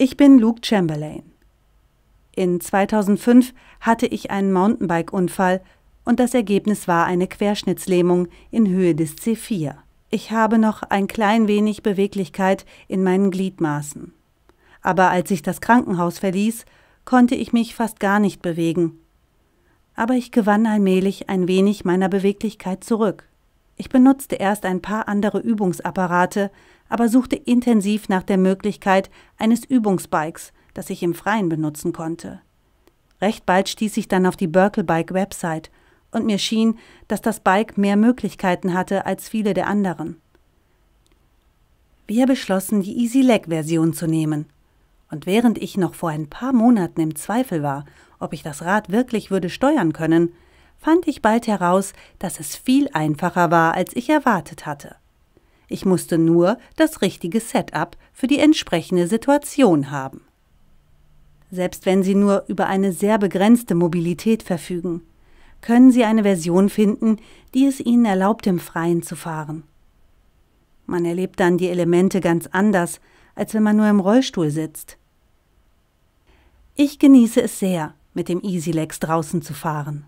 Ich bin Luke Chamberlain. In 2005 hatte ich einen Mountainbike-Unfall und das Ergebnis war eine Querschnittslähmung in Höhe des C4. Ich habe noch ein klein wenig Beweglichkeit in meinen Gliedmaßen. Aber als ich das Krankenhaus verließ, konnte ich mich fast gar nicht bewegen. Aber ich gewann allmählich ein wenig meiner Beweglichkeit zurück. Ich benutzte erst ein paar andere Übungsapparate, aber suchte intensiv nach der Möglichkeit eines Übungsbikes, das ich im Freien benutzen konnte. Recht bald stieß ich dann auf die Burkle Bike Website und mir schien, dass das Bike mehr Möglichkeiten hatte als viele der anderen. Wir beschlossen, die Easy Leg Version zu nehmen. Und während ich noch vor ein paar Monaten im Zweifel war, ob ich das Rad wirklich würde steuern können, fand ich bald heraus, dass es viel einfacher war, als ich erwartet hatte. Ich musste nur das richtige Setup für die entsprechende Situation haben. Selbst wenn Sie nur über eine sehr begrenzte Mobilität verfügen, können Sie eine Version finden, die es Ihnen erlaubt, im Freien zu fahren. Man erlebt dann die Elemente ganz anders, als wenn man nur im Rollstuhl sitzt. Ich genieße es sehr, mit dem Easylex draußen zu fahren.